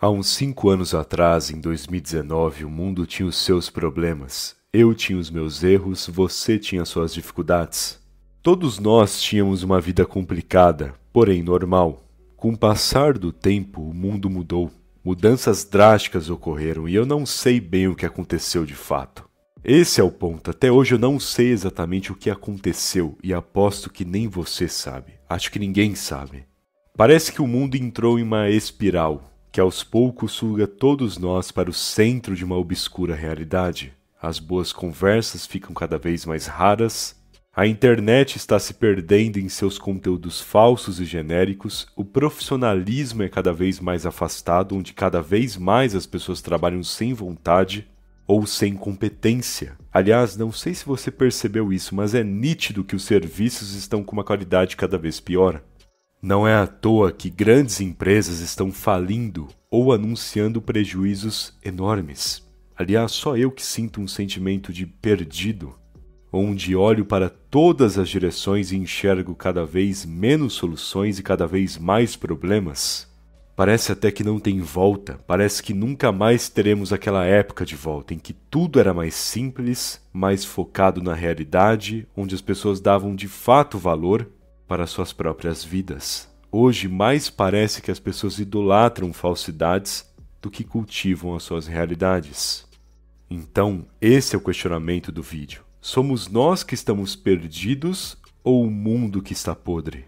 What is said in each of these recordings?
Há uns cinco anos atrás, em 2019, o mundo tinha os seus problemas. Eu tinha os meus erros, você tinha suas dificuldades. Todos nós tínhamos uma vida complicada, porém normal. Com o passar do tempo, o mundo mudou. Mudanças drásticas ocorreram e eu não sei bem o que aconteceu de fato. Esse é o ponto. Até hoje eu não sei exatamente o que aconteceu e aposto que nem você sabe. Acho que ninguém sabe. Parece que o mundo entrou em uma espiral que aos poucos suga todos nós para o centro de uma obscura realidade. As boas conversas ficam cada vez mais raras, a internet está se perdendo em seus conteúdos falsos e genéricos, o profissionalismo é cada vez mais afastado, onde cada vez mais as pessoas trabalham sem vontade ou sem competência. Aliás, não sei se você percebeu isso, mas é nítido que os serviços estão com uma qualidade cada vez pior. Não é à toa que grandes empresas estão falindo ou anunciando prejuízos enormes. Aliás, só eu que sinto um sentimento de perdido, onde olho para todas as direções e enxergo cada vez menos soluções e cada vez mais problemas. Parece até que não tem volta, parece que nunca mais teremos aquela época de volta em que tudo era mais simples, mais focado na realidade, onde as pessoas davam de fato valor para suas próprias vidas. Hoje, mais parece que as pessoas idolatram falsidades do que cultivam as suas realidades. Então, esse é o questionamento do vídeo. Somos nós que estamos perdidos ou o mundo que está podre?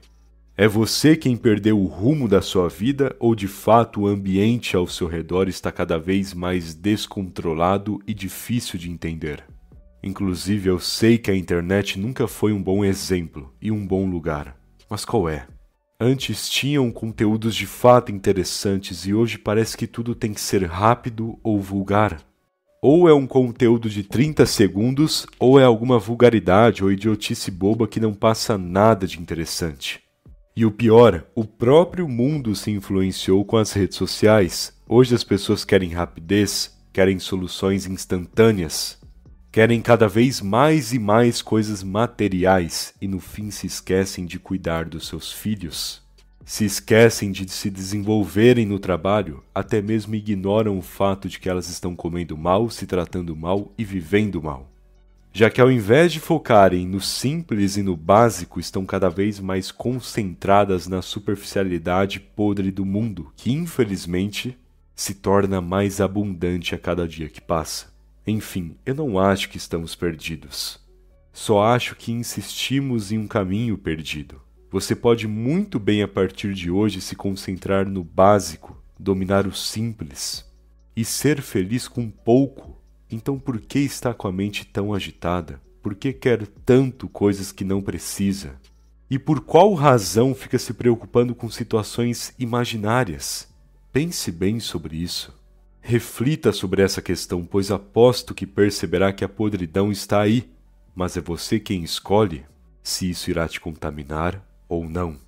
É você quem perdeu o rumo da sua vida ou de fato o ambiente ao seu redor está cada vez mais descontrolado e difícil de entender? Inclusive, eu sei que a internet nunca foi um bom exemplo e um bom lugar. Mas qual é? Antes tinham conteúdos de fato interessantes e hoje parece que tudo tem que ser rápido ou vulgar. Ou é um conteúdo de 30 segundos, ou é alguma vulgaridade ou idiotice boba que não passa nada de interessante. E o pior, o próprio mundo se influenciou com as redes sociais. Hoje as pessoas querem rapidez, querem soluções instantâneas. Querem cada vez mais e mais coisas materiais e no fim se esquecem de cuidar dos seus filhos. Se esquecem de se desenvolverem no trabalho, até mesmo ignoram o fato de que elas estão comendo mal, se tratando mal e vivendo mal. Já que ao invés de focarem no simples e no básico, estão cada vez mais concentradas na superficialidade podre do mundo, que infelizmente se torna mais abundante a cada dia que passa. Enfim, eu não acho que estamos perdidos. Só acho que insistimos em um caminho perdido. Você pode muito bem a partir de hoje se concentrar no básico, dominar o simples e ser feliz com pouco. Então por que está com a mente tão agitada? Por que quer tanto coisas que não precisa? E por qual razão fica se preocupando com situações imaginárias? Pense bem sobre isso. Reflita sobre essa questão, pois aposto que perceberá que a podridão está aí, mas é você quem escolhe se isso irá te contaminar ou não.